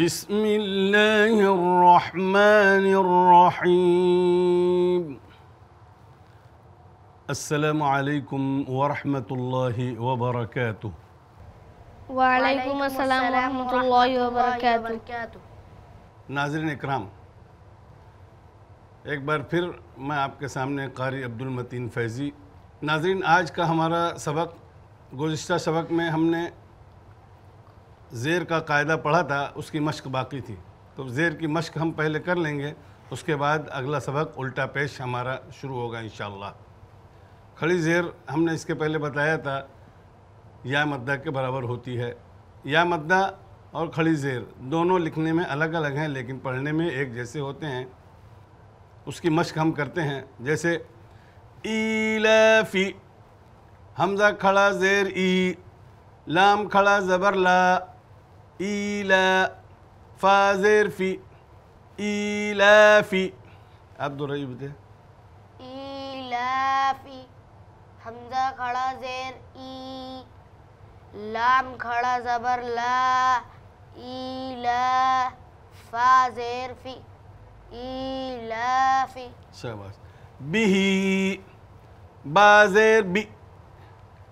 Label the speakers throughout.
Speaker 1: بسم الله الرحمن الرحيم السلام عليكم ورحمة الله وبركاته
Speaker 2: وعليكم السلام ورحمة الله وبركاته
Speaker 1: नाजरन इकराम एक बार फिर मैं आपके सामने कारी अब्दुल मतीन फैज़ी नाजरीन आज का हमारा सबक गुज्त सबक में हमने ज़ेर का कायदा पढ़ा था उसकी मश्क बाकी थी तो ज़ेर की मश्क हम पहले कर लेंगे उसके बाद अगला सबक उल्टा पेश हमारा शुरू होगा इन खड़ी ज़ेर हमने इसके पहले बताया था या मद्दा के बराबर होती है या मद्दा और खड़ी ज़ेर दोनों लिखने में अलग अलग हैं लेकिन पढ़ने में एक जैसे होते हैं उसकी मश्क हम करते हैं जैसे ई हमजा खड़ा ज़ेर ई लाम खड़ा ज़बर ला إيلا فازر في
Speaker 2: खड़ा जबर ला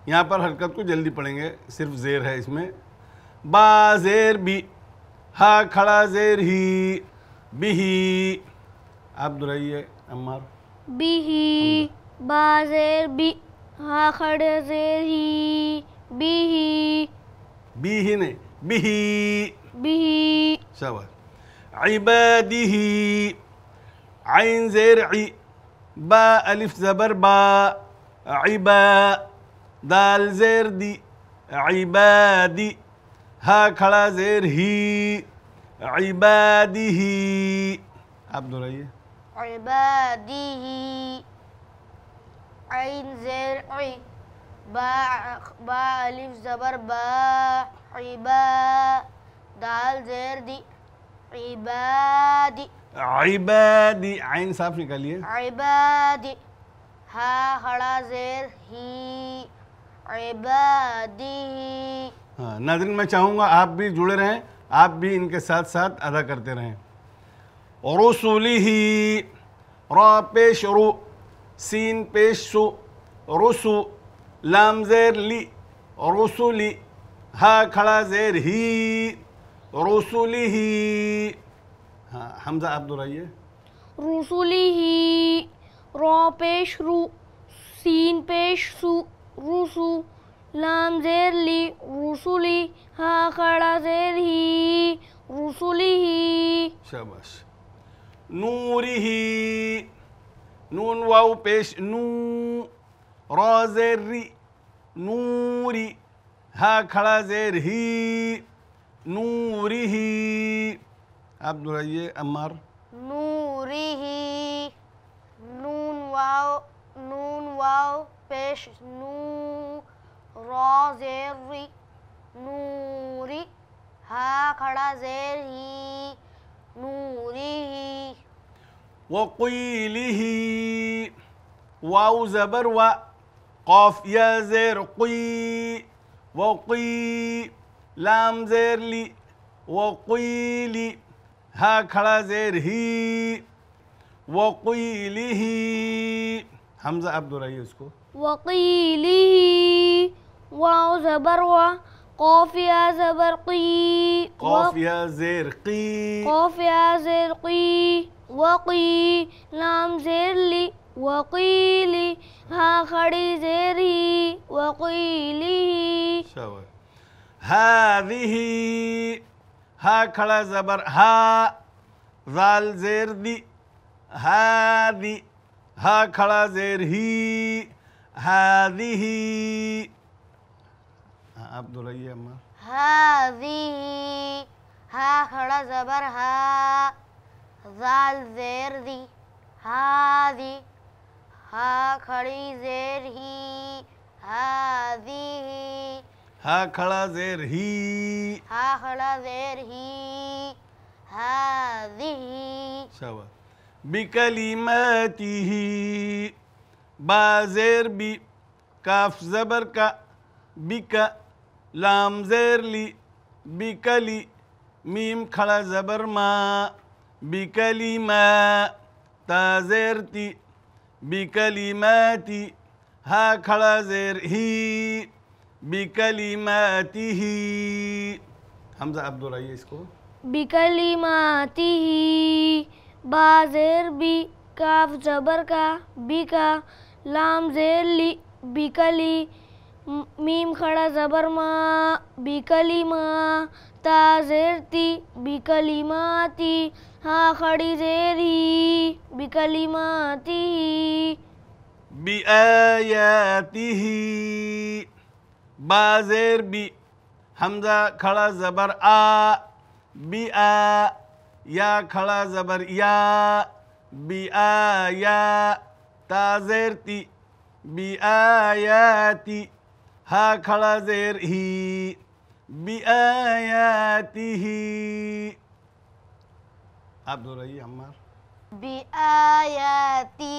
Speaker 1: यहाँ पर हरकत को जल्दी पढ़ेंगे सिर्फ जेर है इसमें با زیر بی ها ہی
Speaker 2: با زیر بی ها کھڑا زیر ہی بی ہی
Speaker 1: بی ہی जेर بی ہی
Speaker 2: بی ہی
Speaker 1: बिही عبادی ہی عین زیر عی با ألف زبر با عبا دال دی عبادی हा खड़ा जेर ही इबादी ही आप दोहराइए
Speaker 2: इबादी आइन जबर दाल जेर दी इबादी
Speaker 1: इबादी आइन साफ निकालिए
Speaker 2: इबादी हा खड़ा जेर ही इबादी
Speaker 1: हाँ नाजरन मैं चाहूँगा आप भी जुड़े रहें आप भी इनके साथ साथ अदा करते रहें रसूली ही र पेश रू सीन पेश सु रसू लाम जेर ली रसूली हा खड़ा जेर ही रसूली ही हाँ हमजा आप दोहराइए
Speaker 2: रसूली ही रो पेश रू सीन पेश सु रसू लाम जेर ली रसुली हा खड़ा जेर ही रसुली ही
Speaker 1: शाबाश नूरी ही नून वाव पेश नू रा जेर री नूरी हा खड़ा जेर ही नूरी ही आप दोहराइए अम्मार
Speaker 2: नूरी ही नून वाव नून वाव पेश नू را زیر ری نوری ها खड़ा زير هي نوره
Speaker 1: وقيله واو زبر و قاف يا زير قي وقي لام زير لي وقيل ها खड़ा زير هي وقيله حمزة أبدو رأيه کو
Speaker 2: وقيله واو زبر و قاف يا زبرقي قاف يا
Speaker 1: زرقي
Speaker 2: قاف يا زرقي وقي لام زرلي وقيلي ها خدي زيري وقيلي
Speaker 1: هذه ها خلا زبر ها ذال زير دي هذه ها خلا زير هي هذه आप दुलाइए अम्मा
Speaker 2: हाजी हा खड़ा जबर हा जाल जेर दी हाजी हा खड़ी जेर ही हाजी
Speaker 1: हा खड़ा जेर ही
Speaker 2: हा खड़ा जेर ही हादी
Speaker 1: सवा मती ही बाजेर बी काफ जबर का बिका लाम जेर ली बिकली मीम खड़ा ज़बर मा बिकली मा ताजेर ती बिकली माती हा खड़ा जेर ही बिकली माती ही हमजा आप दोहराइए इसको
Speaker 2: बिकली माती ही बाजेर बी काफ जबर का बी का लाम जेर ली बिकली ميم خڑا زبر ما بكلمة تا زيرتي بكلماتي ها خڑی زيري بكلماتي
Speaker 1: بآياته با زير بي حمزة خڑا زبر آ بآ يا خڑا زبر يا بآيا تا زيرتي بآياتي हा खड़ा जेर ही बिआयाती ही आप दोहराइए हमार
Speaker 2: बिआयाती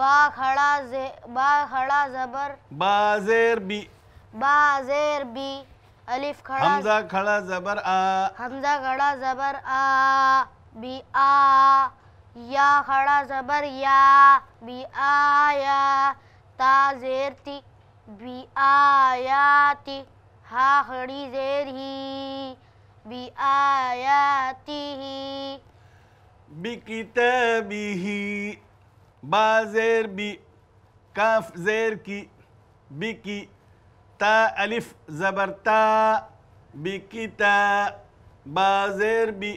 Speaker 2: बा खड़ा जे बा खड़ा जबर
Speaker 1: बाजेर बी
Speaker 2: बाजेर बी अलिफ खड़ा हमजा
Speaker 1: खड़ा जबर आ
Speaker 2: हमजा खड़ा जबर आ बी आ या खड़ा जबर या बी आया ता ती बी आयाति हा खड़ी जेर ही बी आयाति ही
Speaker 1: बी किताबी ही बा जेर बी काफ जेर की बी की ता अलिफ जबरता बी किता बा जेर बी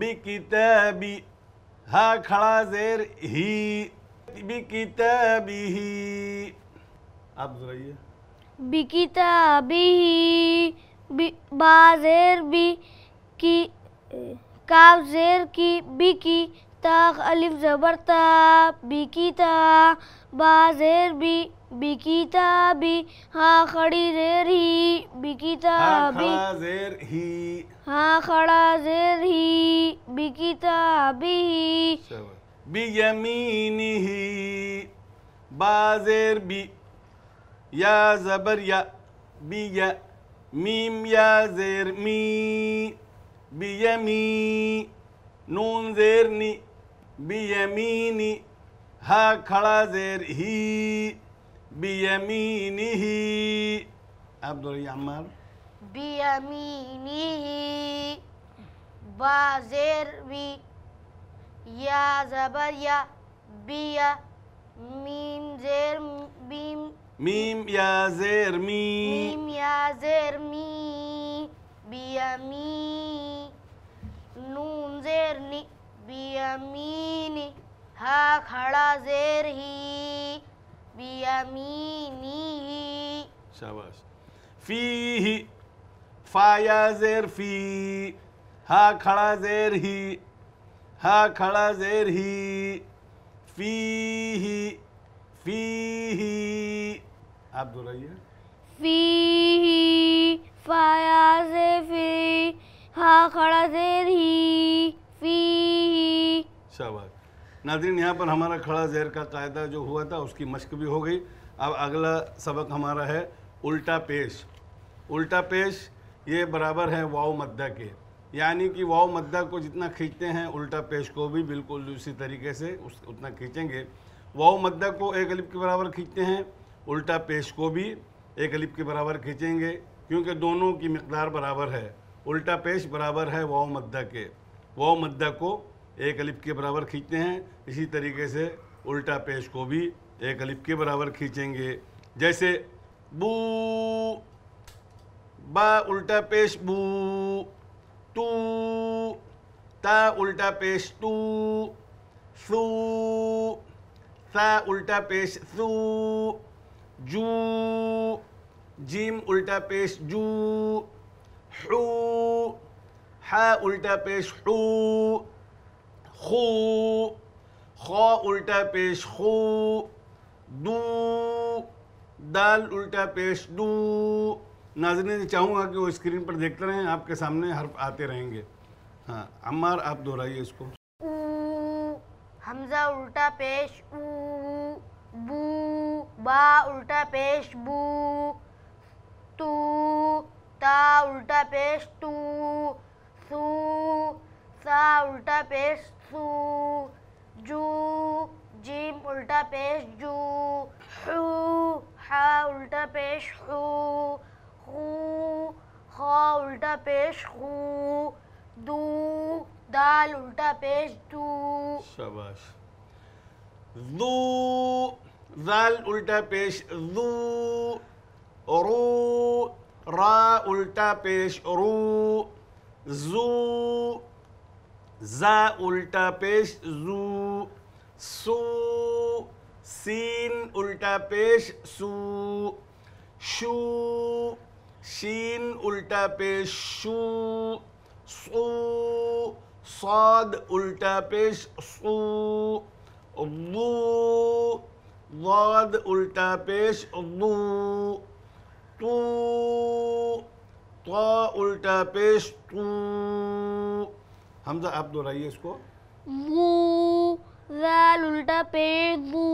Speaker 1: बी किताबी हा खड़ा जेर ही बी किताबी ही आप दोहराइए
Speaker 2: बिकिता भी बाजेर भी की काबजेर की बिकी ताक अलिफ जबर जबरता बिकीता बाजेर भी बिकीता भी हाँ खड़ी जेर ही बिकीता भी हाँ
Speaker 1: जेर ही
Speaker 2: हाँ खड़ा जेर ही बिकीता भी
Speaker 1: बियमीनी ही बाजेर भी يا زبر يا يا ميم يا زير مي بيمي نون زيرني بيميني ها خلا زير هي هي عبد عمار
Speaker 2: بيمينه با زير بي يا زبر يا يا ميم زير بيم
Speaker 1: ميم يا زير مي ميم
Speaker 2: يا زير مي بيمي نون زير ني بيميني ها खड़ा زير ही بيمينه
Speaker 1: शाबाश فيه फाया जेर फी हा खड़ा जेर ही हा खड़ा जेर ही फी ही फी ही आप दोहराइए
Speaker 2: फी फाया फी हा खड़ा से ही फी
Speaker 1: शाबाश नादरीन यहाँ पर हमारा खड़ा जहर का कायदा जो हुआ था उसकी मश्क भी हो गई अब अगला सबक हमारा है उल्टा पेश उल्टा पेश ये बराबर है वाव मद्दा के यानी कि वाव मद्दा को जितना खींचते हैं उल्टा पेश को भी बिल्कुल उसी तरीके से उस उतना खींचेंगे वाव मद्दा को एक अलिफ के बराबर खींचते हैं उल्टा पेश को भी एक अलिप के बराबर खींचेंगे क्योंकि दोनों की मकदार बराबर है उल्टा पेश बराबर है वाव मद्दा के वाव मद्दा को एक अलिप के बराबर खींचते हैं इसी तरीके से उल्टा पेश को भी एक अलिप के बराबर खींचेंगे जैसे बू बा उल्टा पेश बू तू ता उल्टा पेश तू सू सा उल्टा पेश सू जू जीम उल्टा पेश जू हू है उल्टा पेश हू खू ख उल्टा पेश खू दू दाल उल्टा पेश दू नाजरीन चाहूँगा कि वो स्क्रीन पर देखते रहें आपके सामने हर आते रहेंगे हाँ अमार आप दोहराइए इसको
Speaker 2: हमजा उल्टा पेश ऊ बू बा उल्टा पेश बू तू ता उल्टा पेश तू सू सा उल्टा पेश सू जू जीम उल्टा पेश जू हू हा उल्टा पेश हू हू खा उल्टा पेश हू दू दाल उल्टा पेश दू
Speaker 1: शाबाश ذو ذال उल्टा पेश ذو रू रा उल्टा पेश रू ज़ू ज़ा उल्टा पेश ज़ू सू सीन उल्टा पेश सू शू शीन उल्टा पेश शू सू صاد उल्टा पेश सू वाद उल्टा पेश उल्लू तू उल्टा पेश तू हमजा आप दोहराइए इसको
Speaker 2: वाल उल्टा पेश दू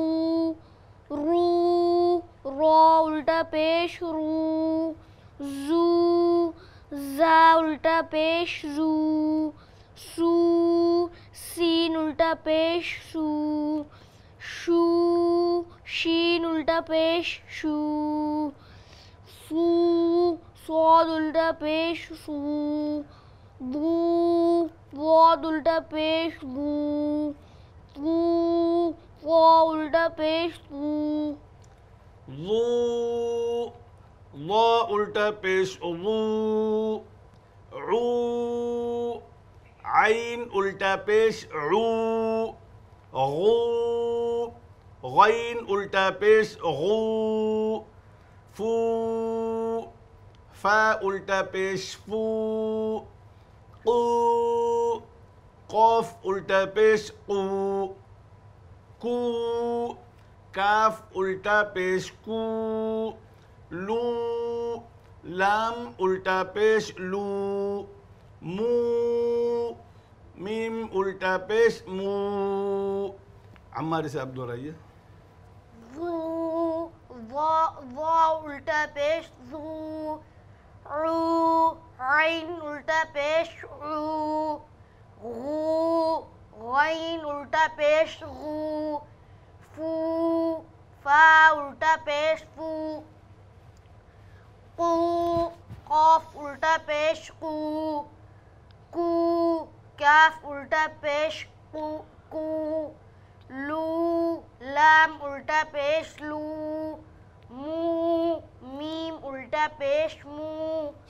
Speaker 2: रू रो उल्टा पेश रू जू जा उल्टा पेश जू सू सीन उल्टा पेश सू शू शीन उल्टा पेश शू सू सौद उल्टा पेश सू बू वॉद उल्टा पेश बू तू वो उल्टा पेश तू
Speaker 1: लू लो उल्टा पेश लू रू عین الٹا پیش عو غو غین الٹا پیش غو فو فا الٹا پیش فو قو قاف الٹا پیش قو کو کاف الٹا پیش کو لو لام الٹا پیش لو مو मीम उल्टा पेश मू अम्मारी से आप दोहराइए
Speaker 2: उल्टा पेश आइन उल्टा पेश गैन उल्टा पेश फू फा उल्टा पेश फू कू उल्टा पेश कू कू कैफ उल्टा पेश कु लू लाम उल्टा पेश लू मू मीम उल्टा पेश मू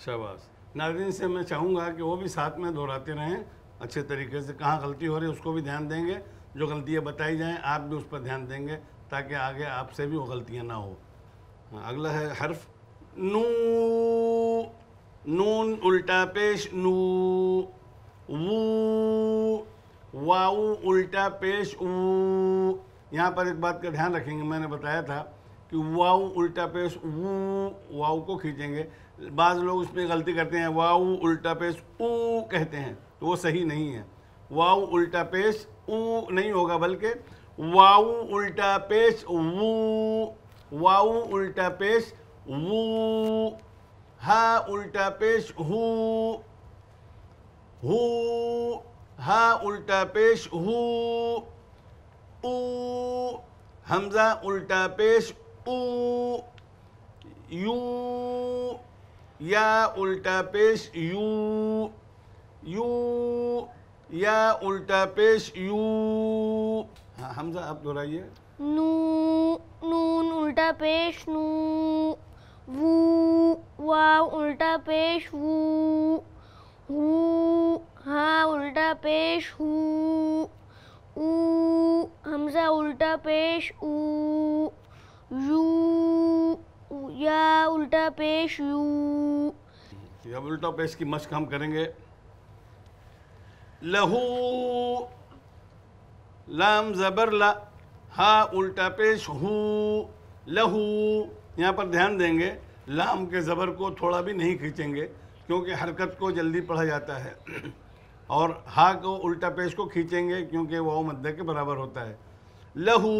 Speaker 1: शाबाश नाजरीन से मैं चाहूँगा कि वो भी साथ में दोहराते रहें अच्छे तरीके से कहाँ गलती हो रही है उसको भी ध्यान देंगे जो गलतियाँ बताई जाएँ आप भी उस पर ध्यान देंगे ताकि आगे आपसे भी वो गलतियाँ ना हो हाँ, अगला है हर्फ नू नून उल्टा पेश नू वो वाऊ उल्टा पेश ऊ यहाँ पर एक बात का ध्यान रखेंगे मैंने बताया था कि वाऊ उल्टा पेश वो वाऊ को खींचेंगे बाज़ लोग उसमें गलती करते हैं वाऊ उल्टा पेश ऊ कहते हैं तो वो सही नहीं है वाऊ उल्टा पेश ऊ नहीं होगा बल्कि वाऊ उल्टा पेश वो वाऊ उल्टा पेश वो हा उल्टा पेश हु हु हा उल्टा पेश हु हमज़ा उल्टा पेश उ यू या उल्टा पेश यू यू या उल्टा पेश यू हाँ हमजा आप दोहराइए
Speaker 2: नू नून उल्टा पेश नू वू वाव उल्टा पेश वू हाँ उल्टा पेश हु हमजा उल्टा पेश या उल्टा पेश यू
Speaker 1: उल्टा पेश की मश्क हम करेंगे लहू लाम जबर ला हा उल्टा पेश हू लहू यहाँ पर ध्यान देंगे लाम के ज़बर को थोड़ा भी नहीं खींचेंगे क्योंकि हरकत को जल्दी पढ़ा जाता है और हा को उल्टा पेश को खींचेंगे क्योंकि वह मद्दे के बराबर होता है लहू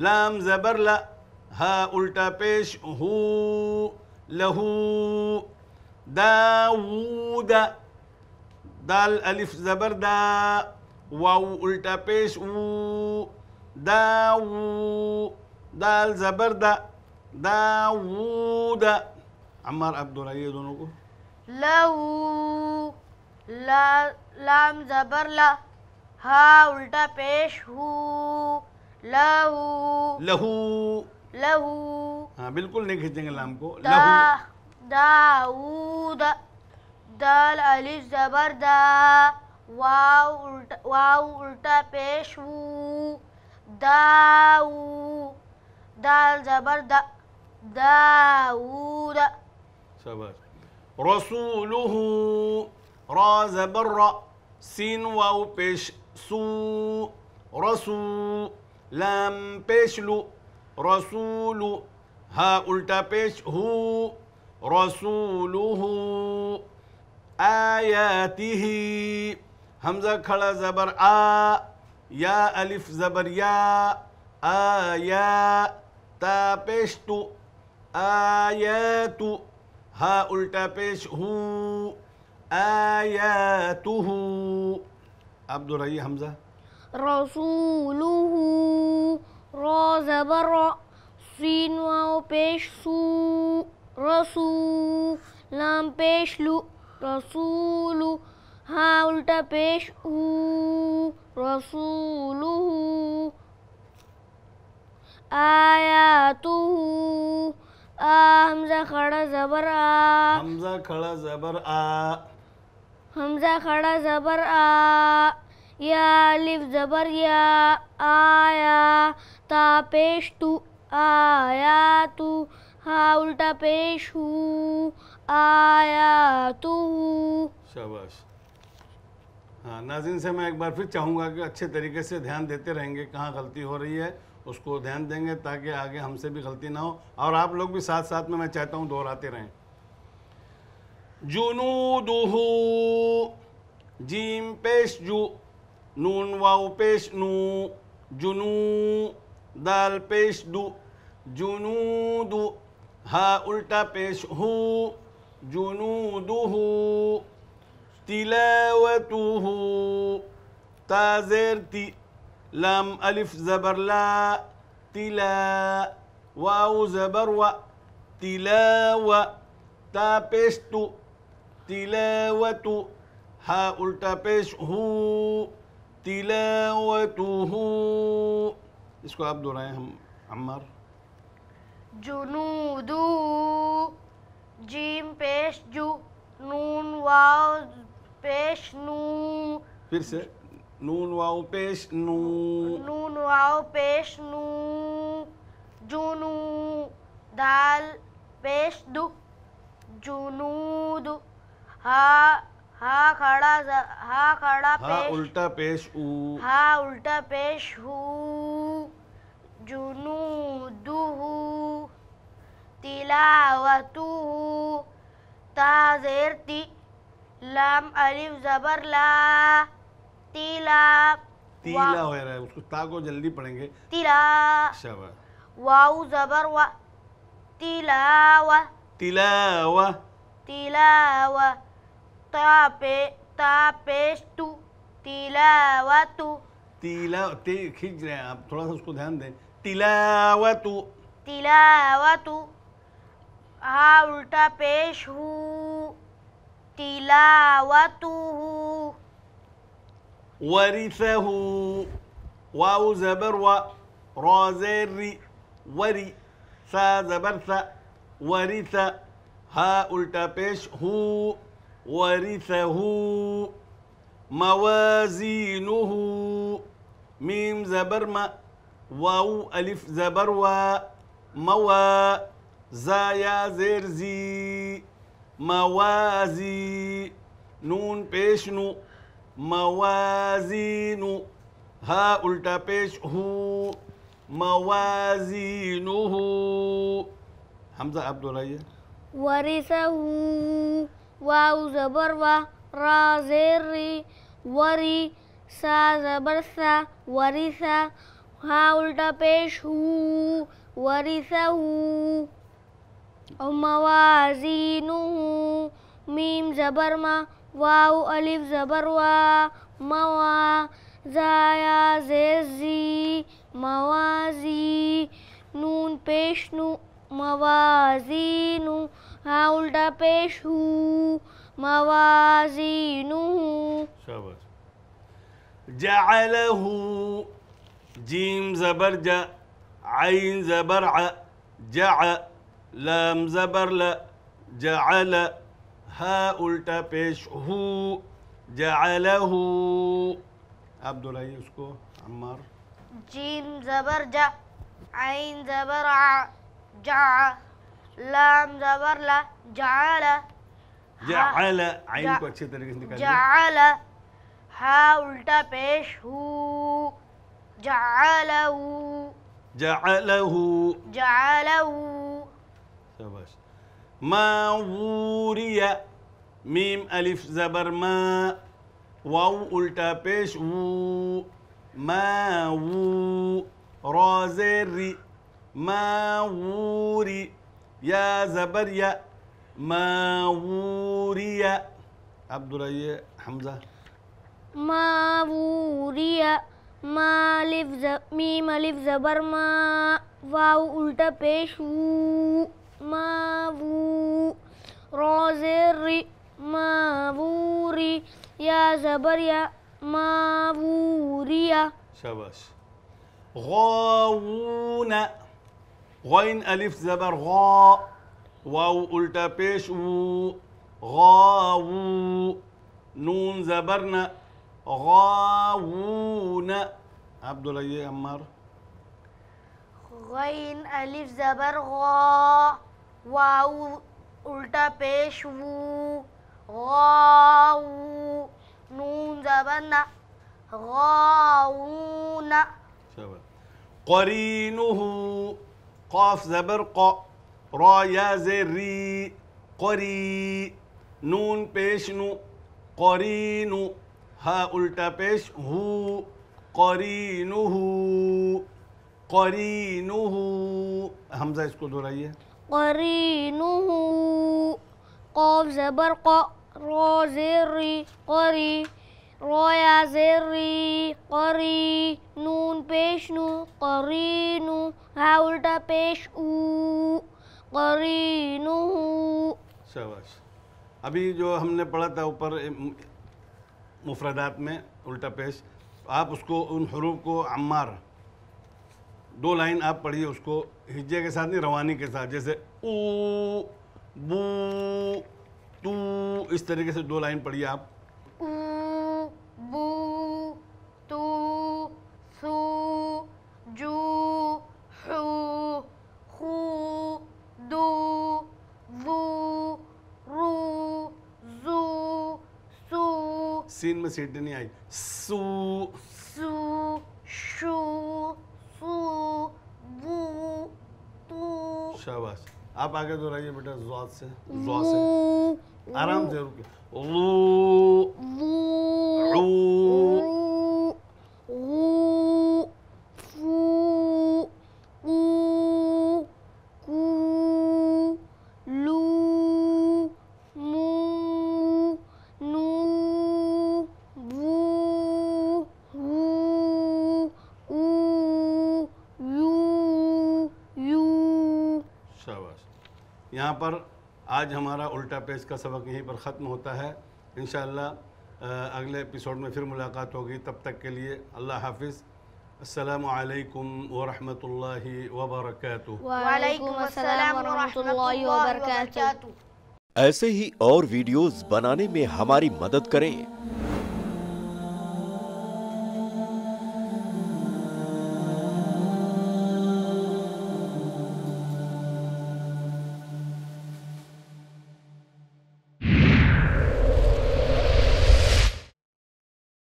Speaker 1: लाम ज़बर ला हा उल्टा पेश हु लहू दाऊद दाल अलिफ ज़बर दा वाऊ उल्टा पेश ऊ दाऊ दाल ज़बर दा दाऊद अम्मार अब दोहराइए दोनों को
Speaker 2: लहू ला लाम जबर ला हा उल्टा पेश हु लहू लहू लहू
Speaker 1: हाँ बिल्कुल नहीं खींचेंगे लाम को
Speaker 2: दाऊद दाल अली जबर दा वाव उल्टा वाव उल्टा पेश दाऊ दाल जबर द दाऊद दा,
Speaker 1: ثبات رسوله راز برا سين واو بيش سو رسو لام بيش لو رسول ها قلت بيش هو رسوله آياته همزة خلا زبر آ يا ألف زبر يا آيات تا بيش آيات ها قلت بيش هو آياته عبد الري حمزة
Speaker 2: رسوله راز زبر سين واو بيش سو رسول لام بيش لو رسول ها قلت بيش هو رسوله آياته आ हमजा खड़ा जबर आ
Speaker 1: हमजा खड़ा जबर आ
Speaker 2: हमजा खड़ा जबर आ या लिफ जबर या आया ता पेश तू आया तू हा उल्टा पेश हु आया तू
Speaker 1: शाबाश हाँ नाजिन से मैं एक बार फिर चाहूँगा कि अच्छे तरीके से ध्यान देते रहेंगे कहाँ गलती हो रही है उसको ध्यान देंगे ताकि आगे हमसे भी गलती ना हो और आप लोग भी साथ साथ में मैं चाहता हूँ दोहराते रहें जुनू दुहू जीम पेश जू नून वाउ पेश नू जुनू दाल पेश दू दु हा उल्टा पेश हु जुनूदुहु तिलावतुहु ताजेर ती لام ألف زبر لا تلا واو زبر و تلاوة تا بيستو تلاوة ها ألتا بيش هو تلاوته इसको आप दोहराएं हम अम्मार
Speaker 2: جنود جيم पेश جو نون واو पेश نون
Speaker 1: फिर નૂન વાવ પેશ નું
Speaker 2: નૂન વાવ પેશ નું જુનું દાલ પેશ દુ જુનુદ હા હા ખડા હા ખડા પેશ હા
Speaker 1: ઉલ્ટા પેશ ઉ
Speaker 2: હા ઉલ્ટા પેશ હુ જુનુદુહુ તિલાવતુહુ તાઝેરતી લામ અલિફ જબર લા तिला
Speaker 1: तीला हो रहा है उसको ता को जल्दी पढ़ेंगे तिला शाबाश
Speaker 2: वाउ जबर वा तिलावा
Speaker 1: तिलावा
Speaker 2: तिलावा तापे तापेश तू तिलावा तू
Speaker 1: तिला ते खींच रहे हैं आप थोड़ा सा उसको ध्यान दें तिलावा तू
Speaker 2: तिलावा तू हा उल्टा पेश हूँ तिलावा तू हूँ
Speaker 1: ورثه واو زبر و رازر وري سا زبر ثا ورث ها الٹا پیش هو ورثه موازينه ميم زبر ما واو ألف زبر و موا زايا زير زي موازي نون پیش نو موازين ها الٹا پیش هو موازینه حمزة عبد الله
Speaker 2: ورثه واو زبر و را زیر وری سا زبر سا ورثه ها الٹا پیش ہو ورثه او موازینه زبر ما واو ألف زبر وا موا زايا زيزي موازي نون پیش نو موازي نو ها الٹا پیش هو موازي نو
Speaker 1: شاباش جعله جيم زبر جا عين زبر ع جع لام زبر لا جعل ह उल्टा पेश हु जलहू आप दोहराइए उसको अमर
Speaker 2: जीम जबर जा आइन जबर आ जा लाम जबर ला जाल
Speaker 1: जाल आइन को अच्छे तरीके से निकालिए
Speaker 2: जाल हा उल्टा पेश हु जालहू
Speaker 1: जालहू
Speaker 2: जालहू
Speaker 1: शाबाश ما وري ميم ألف زبر ما واو ألتا بيش و ما و را ما ووري يا زبر يا ما ووري عبد الرأي حمزة
Speaker 2: ما ووري ما لف ز... ميم الف زبر ما واو ألتا بيش و مابو رازر مابوري يا زبريا مابوريا
Speaker 1: شباش غاوون غين ألف زبر غا واو قلت بيش و غاو نون زبرنا غاوون عبد الله يا عمار
Speaker 2: غين ألف زبر غا वाऊ उल्टा पेश वू गाऊ नून जबरना गाऊना
Speaker 1: قرينه قاف زبر ق را يا زري قري نون پیش نو قرين ها الٹا پیش هو قرينه قرينه हमजा इसको दोहराइए
Speaker 2: करीनुहु कौफ ज़बर रो जेरी करी रोया जेरी करी नून पेश नू करी नू हा उल्टा पेश ऊ करी नू
Speaker 1: शाबाश अभी जो हमने पढ़ा था ऊपर मुफरदात में उल्टा पेश आप उसको उन हरूफ को अम्मार दो लाइन आप पढ़िए उसको हिज्जे के साथ नहीं रवानी के साथ जैसे ऊ बू तू इस तरीके से दो लाइन पढ़िए आप
Speaker 2: बू तू सू जू हू हू दू वू रू जू सू
Speaker 1: सीन में सीटें नहीं आई सू आप आगे रहिए बेटा जुआत से जुआत
Speaker 2: से
Speaker 1: आराम से रुकिए यहाँ पर आज हमारा उल्टा पेज का सबक यहीं पर ख़त्म होता है इन अगले एपिसोड में फिर मुलाकात होगी तब तक के लिए अल्लाह हाफिज़ السلام عليكم ورحمة الله وبركاته وعليكم السلام ورحمة الله وبركاته ऐसे ही और वीडियोस बनाने में हमारी मदद करें